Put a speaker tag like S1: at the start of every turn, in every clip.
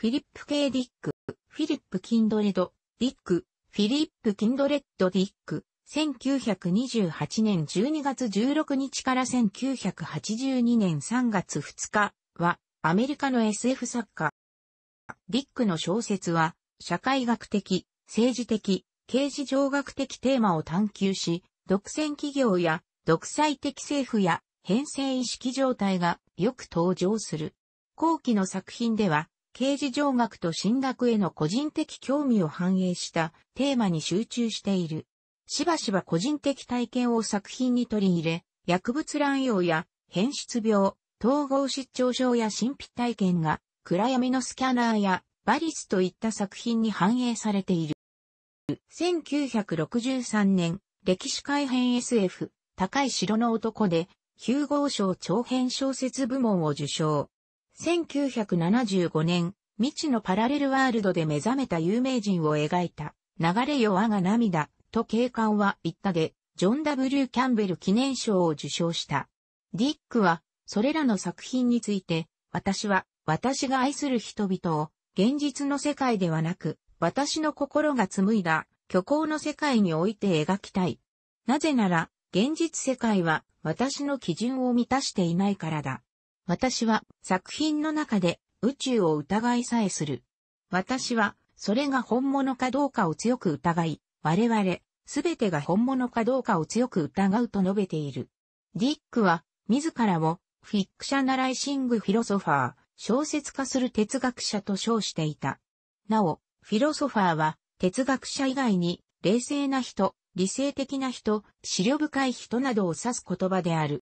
S1: フィリップ・ケイ・ディック、フィリップ・キンドレド、ディック、フィリップ・キンドレッド・ディック、1928年12月16日から1982年3月2日は、アメリカの SF 作家。ディックの小説は、社会学的、政治的、刑事上学的テーマを探求し、独占企業や独裁的政府や編成意識状態がよく登場する。後期の作品では、刑事上学と進学への個人的興味を反映したテーマに集中している。しばしば個人的体験を作品に取り入れ、薬物乱用や変質病、統合失調症や神秘体験が暗闇のスキャナーやバリスといった作品に反映されている。1963年、歴史改編 SF、高い城の男で、9号賞長編小説部門を受賞。1975年、未知のパラレルワールドで目覚めた有名人を描いた、流れよ我が涙と警官は言ったで、ジョン・ W・ キャンベル記念賞を受賞した。ディックは、それらの作品について、私は、私が愛する人々を、現実の世界ではなく、私の心が紡いだ、虚構の世界において描きたい。なぜなら、現実世界は、私の基準を満たしていないからだ。私は作品の中で宇宙を疑いさえする。私はそれが本物かどうかを強く疑い、我々すべてが本物かどうかを強く疑うと述べている。ディックは自らをフィクショナライシングフィロソファー、小説化する哲学者と称していた。なお、フィロソファーは哲学者以外に冷静な人、理性的な人、思慮深い人などを指す言葉である。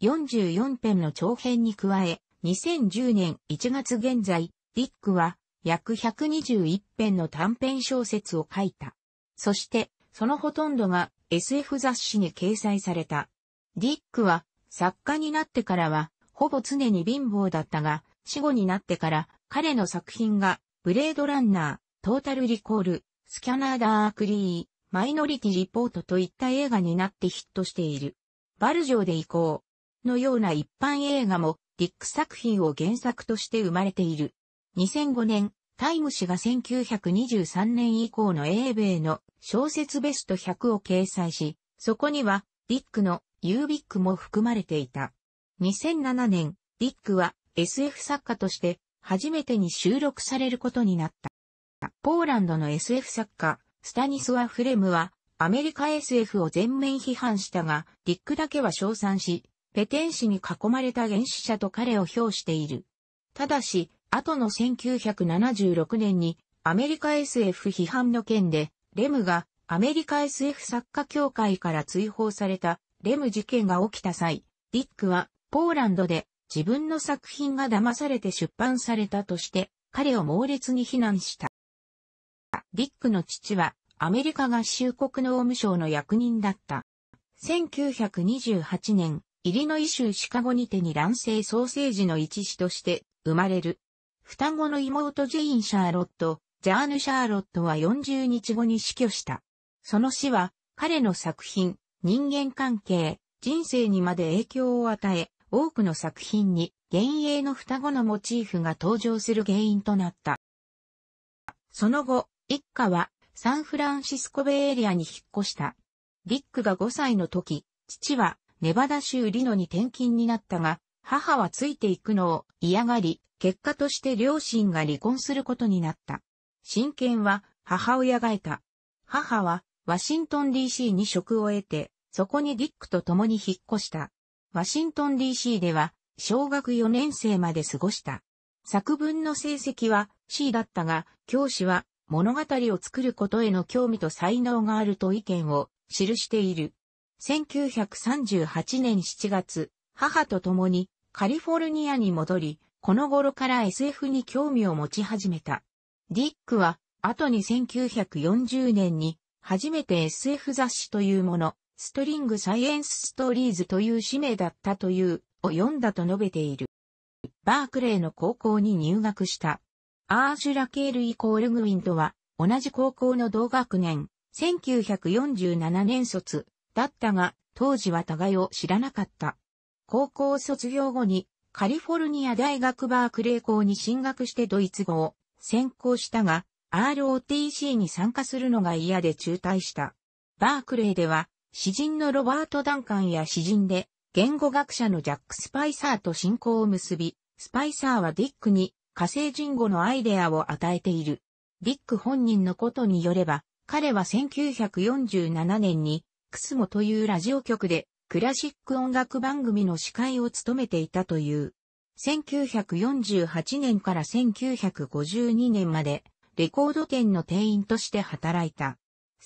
S1: 44編の長編に加え、2010年1月現在、ディックは約121編の短編小説を書いた。そして、そのほとんどが SF 雑誌に掲載された。ディックは作家になってからは、ほぼ常に貧乏だったが、死後になってから彼の作品がブレードランナー、トータルリコール、スキャナーダークリー、マイノリティリポートといった映画になってヒットしている。バルジョーでこう。のような一般映画も、ディック作品を原作として生まれている。2005年、タイム誌が1923年以降の英米の小説ベスト100を掲載し、そこには、ディックのユービックも含まれていた。2007年、ディックは SF 作家として初めてに収録されることになった。ポーランドの SF 作家、スタニスワ・フレムはアメリカ SF を全面批判したが、ディックだけは称賛し、ペテン氏に囲まれた原始者と彼を評している。ただし、後の1976年にアメリカ SF 批判の件で、レムがアメリカ SF 作家協会から追放されたレム事件が起きた際、ディックはポーランドで自分の作品が騙されて出版されたとして彼を猛烈に非難した。ディックの父はアメリカ合衆国の王務省の役人だった。1928年、イリノイ州シカゴにてに卵生ソーセージの一子として生まれる。双子の妹ジェイン・シャーロット、ジャーヌ・シャーロットは40日後に死去した。その死は彼の作品、人間関係、人生にまで影響を与え、多くの作品に幻影の双子のモチーフが登場する原因となった。その後、一家はサンフランシスコベイエリアに引っ越した。ビックが5歳の時、父はネバダ州リノに転勤になったが、母はついていくのを嫌がり、結果として両親が離婚することになった。親権は母親が得た。母はワシントン DC に職を得て、そこにディックと共に引っ越した。ワシントン DC では小学4年生まで過ごした。作文の成績は C だったが、教師は物語を作ることへの興味と才能があると意見を記している。1938年7月、母と共にカリフォルニアに戻り、この頃から SF に興味を持ち始めた。ディックは、後に1940年に、初めて SF 雑誌というもの、ストリングサイエンスストーリーズという使命だったという、を読んだと述べている。バークレーの高校に入学した。アーシュラ・ケール・イコール・グウィンとは、同じ高校の同学年、1947年卒、だったが、当時は互いを知らなかった。高校卒業後に、カリフォルニア大学バークレー校に進学してドイツ語を専攻したが、ROTC に参加するのが嫌で中退した。バークレーでは、詩人のロバート・ダンカンや詩人で、言語学者のジャック・スパイサーと親交を結び、スパイサーはディックに火星人語のアイデアを与えている。ディック本人のことによれば、彼は1947年にクスモというラジオ局でクラシック音楽番組の司会を務めていたという。1948年から1952年までレコード店の店員として働いた。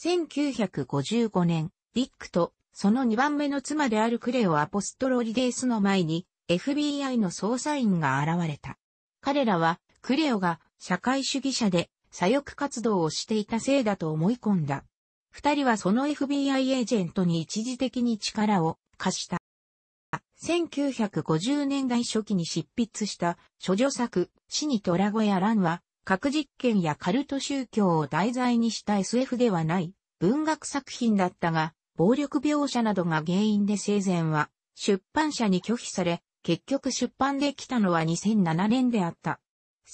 S1: 1955年、ディックとその2番目の妻であるクレオ・アポストロリデースの前に FBI の捜査員が現れた。彼らはクレオが社会主義者で左翼活動をしていたせいだと思い込んだ。二人はその FBI エージェントに一時的に力を貸した。1950年代初期に執筆した諸女作、死に虎小屋乱は、核実験やカルト宗教を題材にした SF ではない文学作品だったが、暴力描写などが原因で生前は出版社に拒否され、結局出版できたのは2007年であった。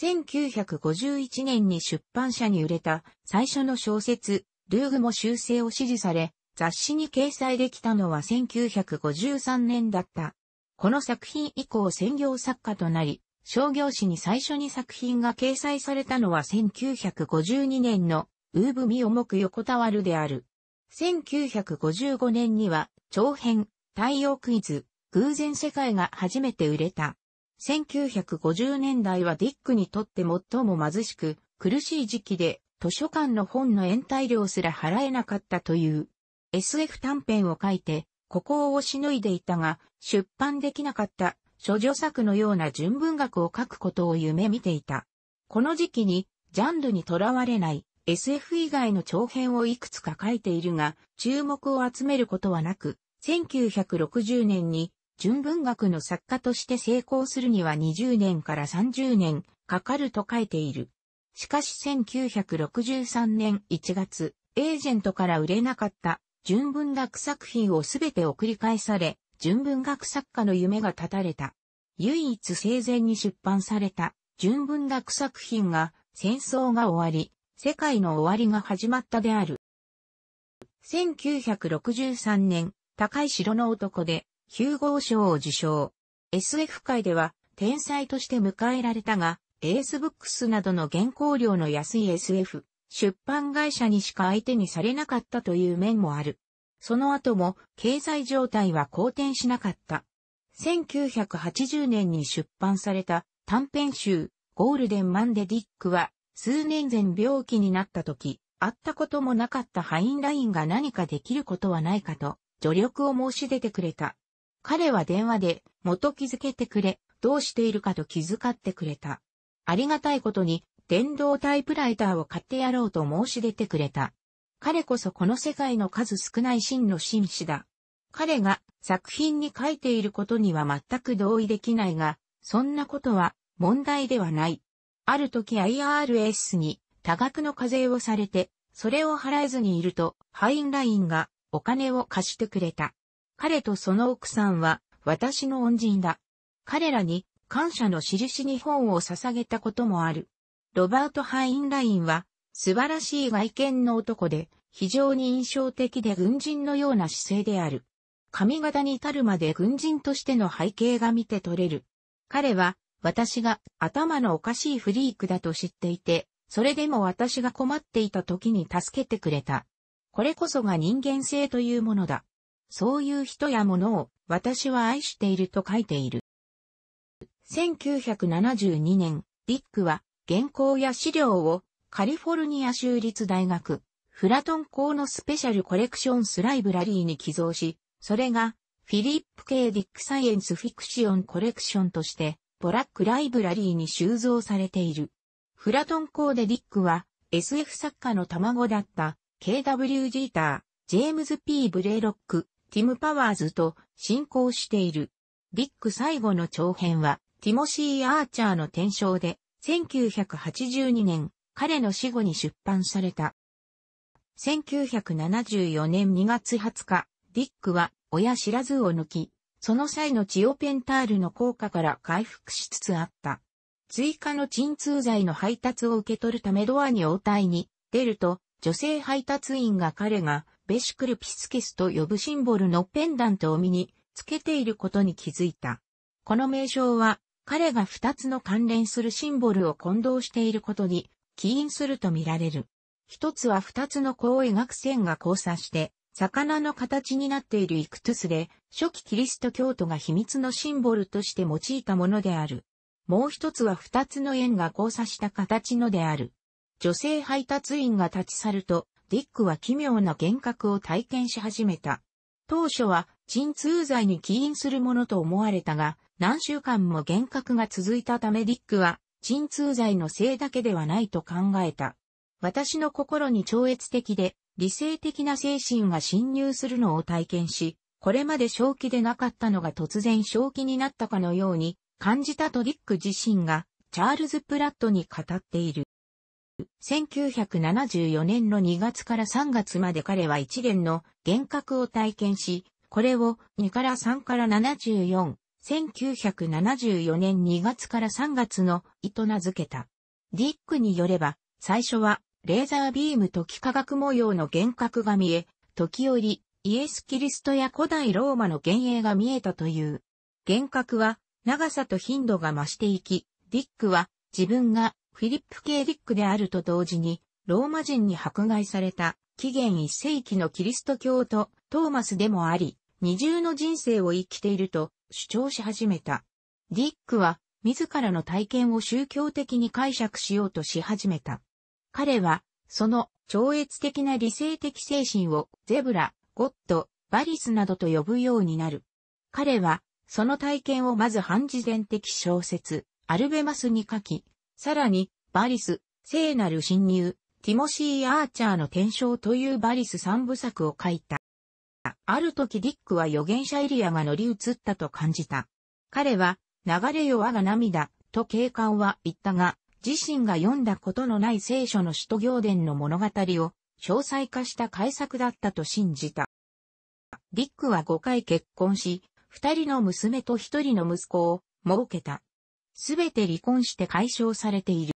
S1: 1951年に出版社に売れた最初の小説、ルーグも修正を指示され、雑誌に掲載できたのは1953年だった。この作品以降専業作家となり、商業誌に最初に作品が掲載されたのは1952年のウーブミオモク横たわるである。1955年には長編太陽クイズ偶然世界が初めて売れた。1950年代はディックにとって最も貧しく苦しい時期で図書館の本の延滞料すら払えなかったという SF 短編を書いて、ここを押しのいでいたが、出版できなかった諸女作のような純文学を書くことを夢見ていた。この時期に、ジャンルにとらわれない SF 以外の長編をいくつか書いているが、注目を集めることはなく、1960年に純文学の作家として成功するには20年から30年かかると書いている。しかし1963年1月、エージェントから売れなかった純文学作品をすべて送り返され、純文学作家の夢が絶たれた。唯一生前に出版された純文学作品が戦争が終わり、世界の終わりが始まったである。1963年、高い城の男で、ヒューゴー賞を受賞。SF 界では天才として迎えられたが、エースブックスなどの原稿料の安い SF、出版会社にしか相手にされなかったという面もある。その後も経済状態は好転しなかった。1980年に出版された短編集ゴールデンマンデ・ディックは数年前病気になった時、会ったこともなかったハインラインが何かできることはないかと助力を申し出てくれた。彼は電話で元気づけてくれ、どうしているかと気遣ってくれた。ありがたいことに、電動タイプライターを買ってやろうと申し出てくれた。彼こそこの世界の数少ない真の紳士だ。彼が作品に書いていることには全く同意できないが、そんなことは問題ではない。ある時 IRS に多額の課税をされて、それを払えずにいると、ハインラインがお金を貸してくれた。彼とその奥さんは私の恩人だ。彼らに感謝の印に本を捧げたこともある。ロバート・ハインラインは、素晴らしい外見の男で、非常に印象的で軍人のような姿勢である。髪型に至るまで軍人としての背景が見て取れる。彼は、私が頭のおかしいフリークだと知っていて、それでも私が困っていた時に助けてくれた。これこそが人間性というものだ。そういう人やものを私は愛していると書いている。1972年、ディックは原稿や資料をカリフォルニア州立大学、フラトン校のスペシャルコレクションスライブラリーに寄贈し、それがフィリップ・ケイディック・サイエンス・フィクシオン・コレクションとして、ボラック・ライブラリーに収蔵されている。フラトン校でディックは、SF 作家の卵だった、KW・ ジーター、ジェームズ・ P・ ブレイロック、ティム・パワーズと進行している。ディック最後の長編は、ティモシー・アーチャーの転生で、1982年、彼の死後に出版された。1974年2月20日、ディックは親知らずを抜き、その際のチオペンタールの効果から回復しつつあった。追加の鎮痛剤の配達を受け取るためドアに応対に出ると、女性配達員が彼がベシクルピスケスと呼ぶシンボルのペンダントを身につけていることに気づいた。この名称は彼が二つの関連するシンボルを混同していることに起因するとみられる。一つは二つの弧を描く線が交差して、魚の形になっているイクトゥスで、初期キリスト教徒が秘密のシンボルとして用いたものである。もう一つは二つの円が交差した形のである。女性配達員が立ち去ると、ディックは奇妙な幻覚を体験し始めた。当初は、鎮痛剤に起因するものと思われたが、何週間も幻覚が続いたためディックは、鎮痛剤のせいだけではないと考えた。私の心に超越的で、理性的な精神が侵入するのを体験し、これまで正気でなかったのが突然正気になったかのように感じたとディック自身がチャールズ・プラットに語っている。1974年の2月から3月まで彼は一連の幻覚を体験し、これを2から3から74、1974年2月から3月の意と名付けた。ディックによれば、最初はレーザービームと幾何学模様の幻覚が見え、時折イエス・キリストや古代ローマの幻影が見えたという。幻覚は長さと頻度が増していき、ディックは自分がフィリップ・ケディックであると同時に、ローマ人に迫害された紀元1世紀のキリスト教徒、トーマスでもあり、二重の人生を生きていると主張し始めた。ディックは自らの体験を宗教的に解釈しようとし始めた。彼は、その超越的な理性的精神をゼブラ、ゴッド、バリスなどと呼ぶようになる。彼は、その体験をまず半自伝的小説、アルベマスに書き、さらに、バリス、聖なる侵入、ティモシー・アーチャーの転生というバリス三部作を書いた。ある時ディックは預言者エリアが乗り移ったと感じた。彼は、流れよ我が涙、と警官は言ったが、自身が読んだことのない聖書の首都行伝の物語を詳細化した改作だったと信じた。ディックは5回結婚し、2人の娘と1人の息子を設けた。すべて離婚して解消されている。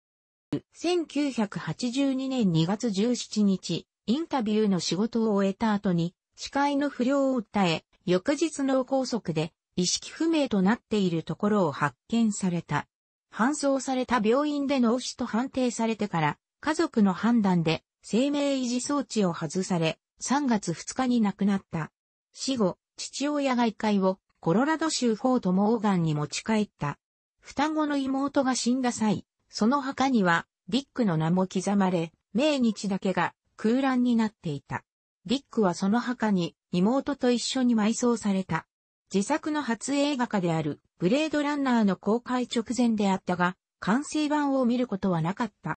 S1: 1982年2月17日、インタビューの仕事を終えた後に、視界の不良を訴え、翌日脳梗塞で意識不明となっているところを発見された。搬送された病院で脳死と判定されてから、家族の判断で生命維持装置を外され、3月2日に亡くなった。死後、父親が一回をコロラド州フォートモーガンに持ち帰った。双子の妹が死んだ際、その墓にはディックの名も刻まれ、命日だけが空欄になっていた。ディックはその墓に妹と一緒に埋葬された。自作の初映画化であるブレードランナーの公開直前であったが、完成版を見ることはなかった。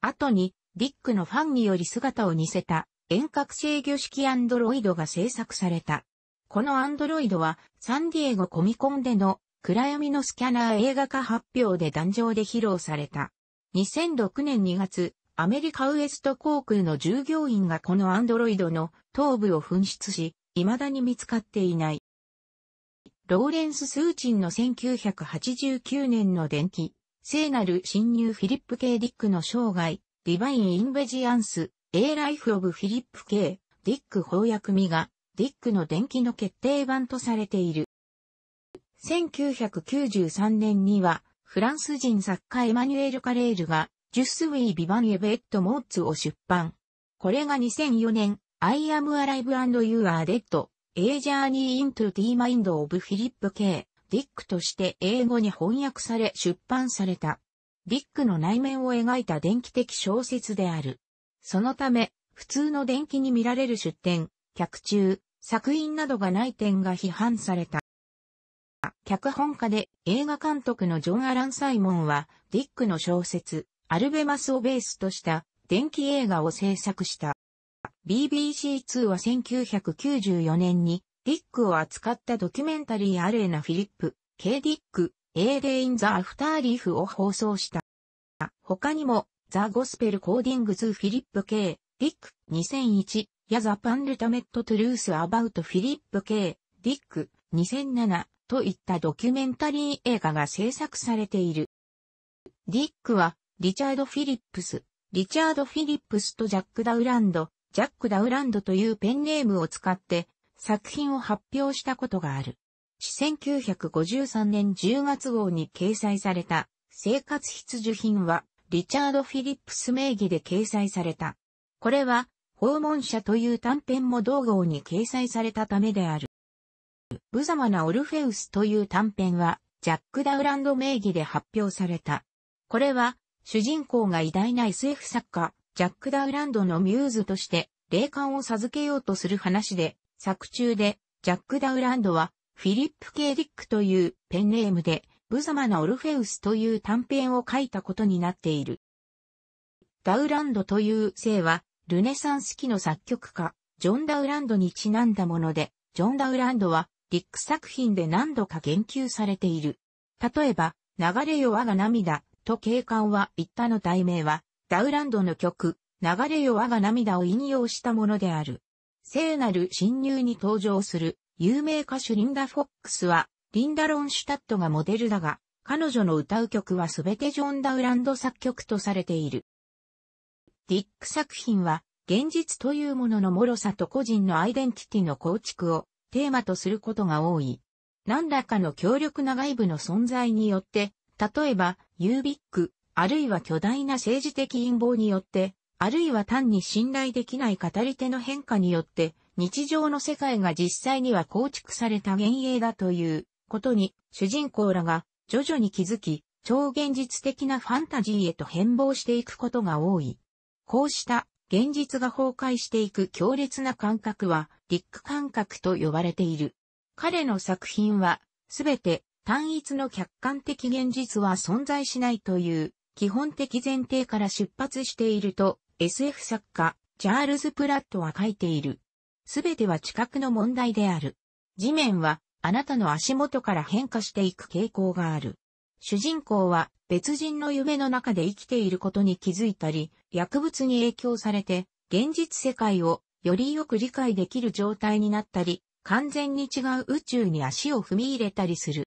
S1: 後にディックのファンにより姿を似せた遠隔制御式アンドロイドが制作された。このアンドロイドはサンディエゴコミコンでの暗闇のスキャナー映画化発表で壇上で披露された。2006年2月、アメリカウエスト航空の従業員がこのアンドロイドの頭部を紛失し、未だに見つかっていない。ローレンス・スーチンの1989年の伝記、聖なる侵入フィリップ・系ディックの生涯、ディバイン・インベジアンス、A ライフ・オブ・フィリップ・系ディック翻訳みが、ディックの伝記の決定版とされている。1993年には、フランス人作家エマニュエル・カレールが、ジュスウィー・ビバン・エヴェット・モッツを出版。これが2004年、I am alive and you are dead, A journey into the mind of Philip K. ディックとして英語に翻訳され出版された。ディックの内面を描いた電気的小説である。そのため、普通の電気に見られる出典、客中、作品などがない点が批判された。脚本家で映画監督のジョン・アラン・サイモンは、ディックの小説、アルベマスをベースとした電気映画を制作した。BBC2 は1994年にディックを扱ったドキュメンタリーアレーナ・フィリップ、K・ ディック、A・ デイン・ザ・アフター・リーフを放送した。他にも、ザ・ゴスペル・コーディング・ズ・フィリップ・ K・ ディック、2001、やザ・パン・ルタメット・トゥルース・アバウト・フィリップ・ K・ ディック、2007といったドキュメンタリー映画が制作されている。ディックはリチャード・フィリップス、リチャード・フィリップスとジャック・ダウランド、ジャック・ダウランドというペンネームを使って作品を発表したことがある。1953年10月号に掲載された生活必需品はリチャード・フィリップス名義で掲載された。これは訪問者という短編も同号に掲載されたためである。無様なオルフェウスという短編はジャック・ダウランド名義で発表された。これは主人公が偉大な SF 作家、ジャック・ダウランドのミューズとして、霊感を授けようとする話で、作中で、ジャック・ダウランドは、フィリップ・ケイ・ディックというペンネームで、無様なオルフェウスという短編を書いたことになっている。ダウランドという姓は、ルネサンス期の作曲家、ジョン・ダウランドにちなんだもので、ジョン・ダウランドは、ディック作品で何度か言及されている。例えば、流れよ我が涙、と警官は言ったの題名は、ダウランドの曲、流れよ我が涙を引用したものである。聖なる侵入に登場する有名歌手リンダ・フォックスは、リンダ・ロンシュタットがモデルだが、彼女の歌う曲はすべてジョン・ダウランド作曲とされている。ディック作品は、現実というものの脆さと個人のアイデンティティの構築をテーマとすることが多い。何らかの強力な外部の存在によって例えば、ユービック、あるいは巨大な政治的陰謀によって、あるいは単に信頼できない語り手の変化によって、日常の世界が実際には構築された幻影だということに、主人公らが徐々に気づき、超現実的なファンタジーへと変貌していくことが多い。こうした現実が崩壊していく強烈な感覚は、リック感覚と呼ばれている。彼の作品は、すべて単一の客観的現実は存在しないという基本的前提から出発していると SF 作家チャールズ・プラットは書いている。すべては知覚の問題である。地面はあなたの足元から変化していく傾向がある。主人公は別人の夢の中で生きていることに気づいたり、薬物に影響されて現実世界をよりよく理解できる状態になったり、完全に違う宇宙に足を踏み入れたりする。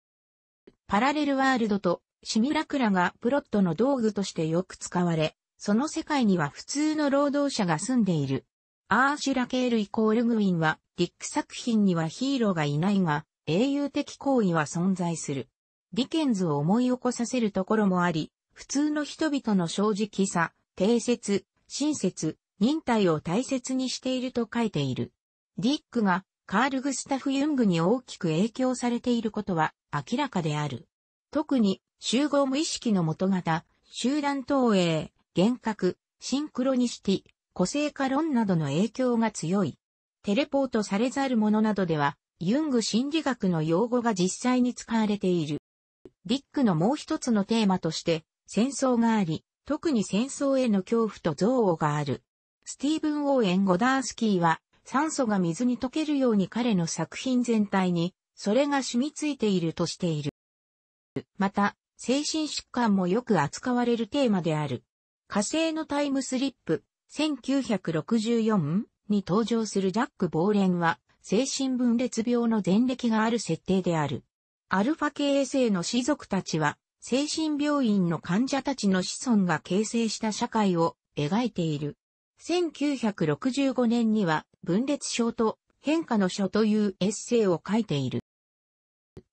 S1: パラレルワールドとシミュラクラがプロットの道具としてよく使われ、その世界には普通の労働者が住んでいる。アーシュラ・ケールイコール・グィンは、ディック作品にはヒーローがいないが、英雄的行為は存在する。ディケンズを思い起こさせるところもあり、普通の人々の正直さ、定説、親切、忍耐を大切にしていると書いている。ディックがカール・グスタフ・ユングに大きく影響されていることは明らかである。特に、集合無意識の元型、集団投影、幻覚、シンクロニシティ、個性化論などの影響が強い。テレポートされざるものなどでは、ユング心理学の用語が実際に使われている。ディックのもう一つのテーマとして、戦争があり、特に戦争への恐怖と憎悪がある。スティーブン・オーエン・ゴダースキーは、酸素が水に溶けるように彼の作品全体に、それが染みついているとしている。また、精神疾患もよく扱われるテーマである。火星のタイムスリップ、1964に登場するジャック・ボーレンは、精神分裂病の前歴がある設定である。アルファ系衛星の士族たちは、精神病院の患者たちの子孫が形成した社会を描いている。1965年には分裂症と変化の書というエッセイを書いている。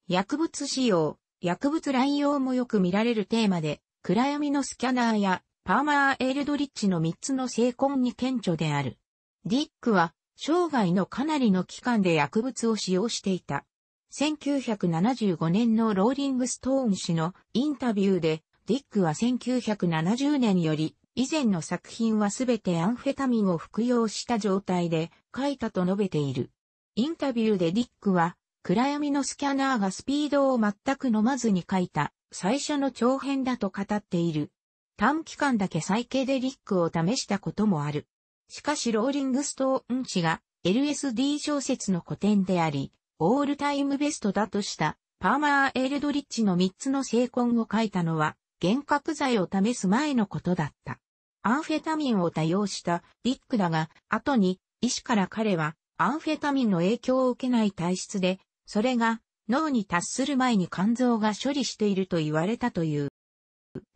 S1: 薬物使用、薬物乱用もよく見られるテーマで、暗闇のスキャナーやパーマー・エールドリッチの3つの成婚に顕著である。ディックは生涯のかなりの期間で薬物を使用していた。1975年のローリングストーン氏のインタビューで、ディックは1970年より以前の作品はすべてアンフェタミンを服用した状態で書いたと述べている。インタビューでディックは、暗闇のスキャナーがスピードを全く飲まずに書いた最初の長編だと語っている。短期間だけサイケデリックを試したこともある。しかしローリングストーン氏が LSD 小説の古典であり、オールタイムベストだとしたパーマー・エルドリッチの3つの成婚を書いたのは、幻覚剤を試す前のことだった。アンフェタミンを多用したディックだが、後に医師から彼はアンフェタミンの影響を受けない体質で、それが脳に達する前に肝臓が処理していると言われたという。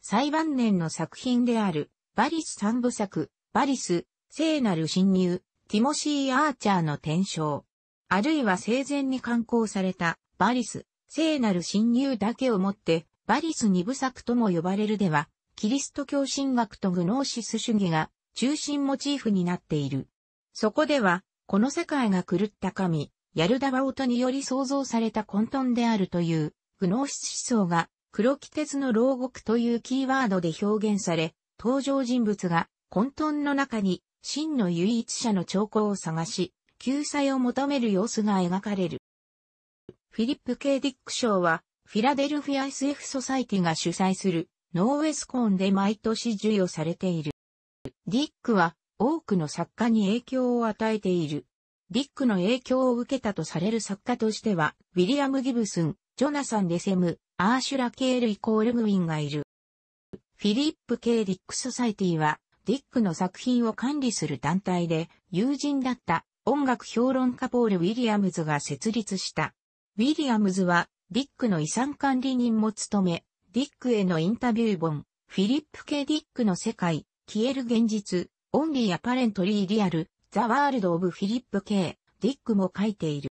S1: 最晩年の作品である、バリス三部作、バリス、聖なる侵入、ティモシー・アーチャーの転生。あるいは生前に刊行された、バリス、聖なる侵入だけをもって、バリス二部作とも呼ばれるでは、キリスト教神学とグノーシス主義が中心モチーフになっている。そこでは、この世界が狂った神、ヤルダバオトにより創造された混沌であるという、グノーシス思想が、黒木鉄の牢獄というキーワードで表現され、登場人物が混沌の中に真の唯一者の兆候を探し、救済を求める様子が描かれる。フィリップ・ケーディック賞は、フィラデルフィア SF ソサイティが主催するノーウェスコンで毎年授与されている。ディックは多くの作家に影響を与えている。ディックの影響を受けたとされる作家としては、ウィリアム・ギブスン、ジョナサン・デセム、アーシュラ・ケール・イコール・グウィンがいる。フィリップ・ケー・ディック・ソサイティは、ディックの作品を管理する団体で、友人だった音楽評論家ポール・ウィリアムズが設立した。ウィリアムズは、ディックの遺産管理人も務め、ディックへのインタビュー本、フィリップ・ケディックの世界、消える現実、オンリー・アパレントリー・リアル、ザ・ワールド・オブ・フィリップ・ケディックも書いている。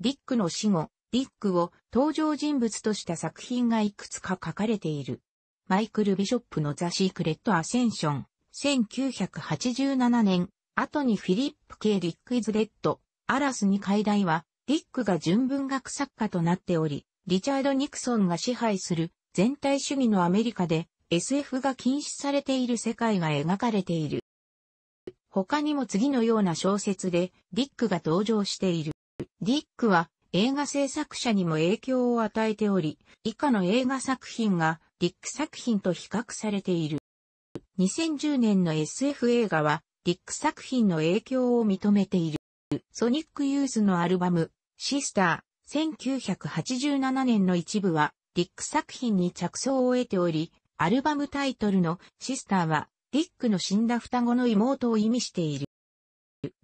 S1: ディックの死後、ディックを登場人物とした作品がいくつか書かれている。マイクル・ビショップのザ・シークレット・アセンション、1987年、後にフィリップ・ケディック・イズ・レッド、アラスに解題は、ディックが純文学作家となっており、リチャード・ニクソンが支配する全体主義のアメリカで SF が禁止されている世界が描かれている。他にも次のような小説でディックが登場している。ディックは映画制作者にも影響を与えており、以下の映画作品がディック作品と比較されている。2010年の SF 映画はディック作品の影響を認めている。ソニックユースのアルバム、シスタ1987年の一部は、ディック作品に着想を得ており、アルバムタイトルのシスターは、ディックの死んだ双子の妹を意味している。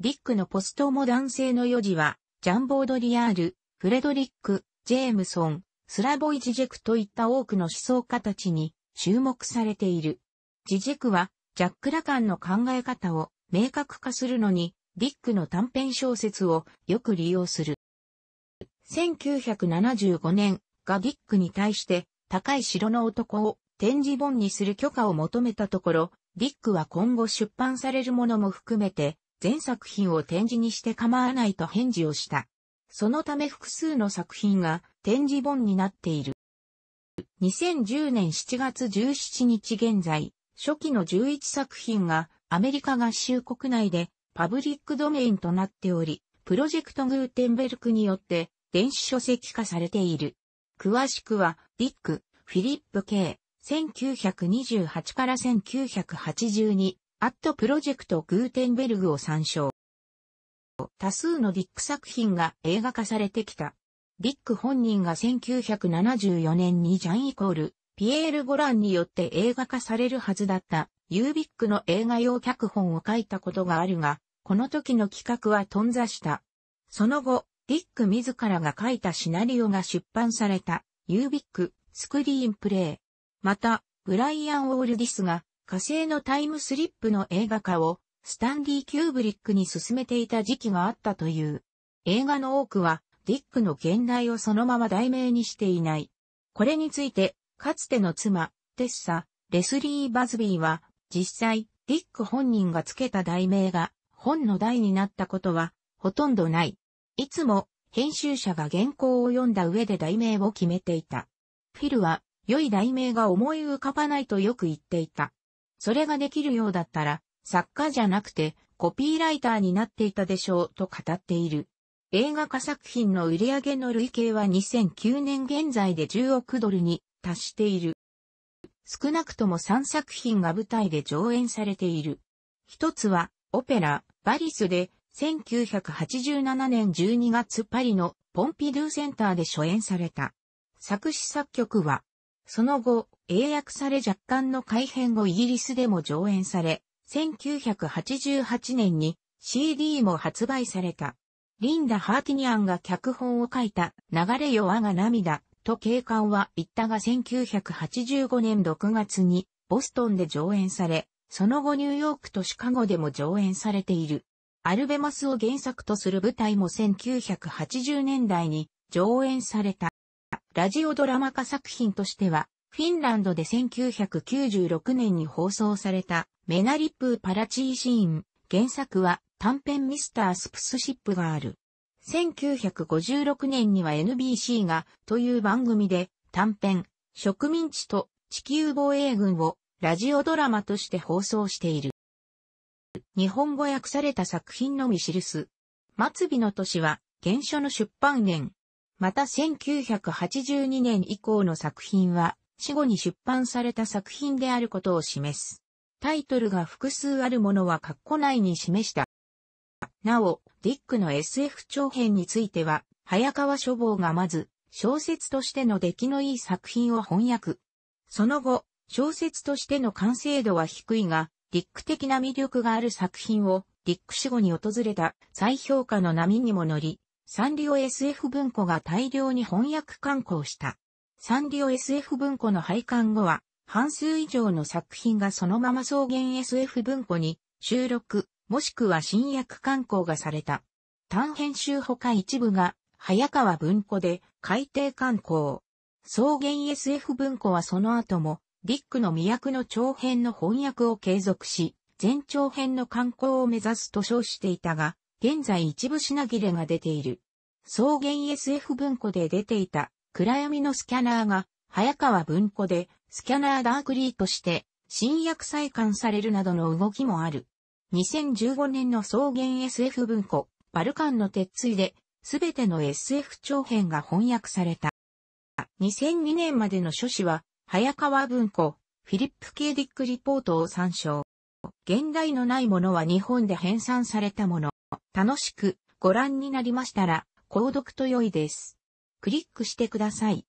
S1: ディックのポストモダン性の四字は、ジャンボードリアール、フレドリック、ジェームソン、スラボイ・ジジェクといった多くの思想家たちに注目されている。ジジェクは、ジャック・ラカンの考え方を明確化するのに、ディックの短編小説をよく利用する。1975年、ガィックに対して、高い城の男を展示本にする許可を求めたところ、ディックは今後出版されるものも含めて、全作品を展示にして構わないと返事をした。そのため複数の作品が展示本になっている。2010年7月17日現在、初期の11作品がアメリカ合衆国内でパブリックドメインとなっており、プロジェクトグーテンベルクによって電子書籍化されている。詳しくは、ディック、フィリップ K、1928から1982、アットプロジェクトグーテンベルグを参照。多数のディック作品が映画化されてきた。ディック本人が1974年にジャンイコール、ピエール・ゴランによって映画化されるはずだった、ユービックの映画用脚本を書いたことがあるが、この時の企画は頓挫した。その後、ディック自らが書いたシナリオが出版された、ユービック、スクリーンプレイ。また、ブライアン・オールディスが火星のタイムスリップの映画化をスタンディ・キューブリックに進めていた時期があったという。映画の多くはディックの現代をそのまま題名にしていない。これについて、かつての妻、テッサ、レスリー・バズビーは、実際、ディック本人が付けた題名が本の題になったことはほとんどない。いつも編集者が原稿を読んだ上で題名を決めていた。フィルは良い題名が思い浮かばないとよく言っていた。それができるようだったら作家じゃなくてコピーライターになっていたでしょうと語っている。映画化作品の売上の累計は2009年現在で10億ドルに達している。少なくとも3作品が舞台で上演されている。一つは、オペラ、バリスで、1987年12月パリのポンピドゥセンターで初演された。作詞作曲は、その後、英訳され若干の改編後イギリスでも上演され、1988年に CD も発売された。リンダ・ハーティニアンが脚本を書いた流れよ我が涙と警官は言ったが1985年6月にボストンで上演され、その後ニューヨークとシカゴでも上演されている。アルベマスを原作とする舞台も1980年代に上演された。ラジオドラマ化作品としては、フィンランドで1996年に放送されたメナリップーパラチーシーン、原作は短編ミスタースプスシップがある。1956年には NBC がという番組で短編植民地と地球防衛軍をラジオドラマとして放送している。日本語訳された作品のみ記す。末尾の年は原書の出版年。また1982年以降の作品は死後に出版された作品であることを示す。タイトルが複数あるものは括弧内に示した。なお、ディックの SF 長編については、早川書房がまず、小説としての出来のいい作品を翻訳。その後、小説としての完成度は低いが、リック的な魅力がある作品を、リック死後に訪れた再評価の波にも乗り、サンリオ SF 文庫が大量に翻訳刊行した。サンリオ SF 文庫の廃刊後は、半数以上の作品がそのまま草原 SF 文庫に収録、もしくは新訳刊行がされた。単編集ほか一部が、早川文庫で改訂刊行。草原 SF 文庫はその後も、リックの未役の長編の翻訳を継続し、全長編の観光を目指すと称していたが、現在一部品切れが出ている。草原 SF 文庫で出ていた暗闇のスキャナーが、早川文庫でスキャナーダークリーとして新薬再刊されるなどの動きもある。2015年の草原 SF 文庫、バルカンの鉄槌で、すべての SF 長編が翻訳された。2002年までの書士は、早川文庫、フィリップ・ケーディック・リポートを参照。現代のないものは日本で編纂されたもの。楽しくご覧になりましたら、購読と良いです。クリックしてください。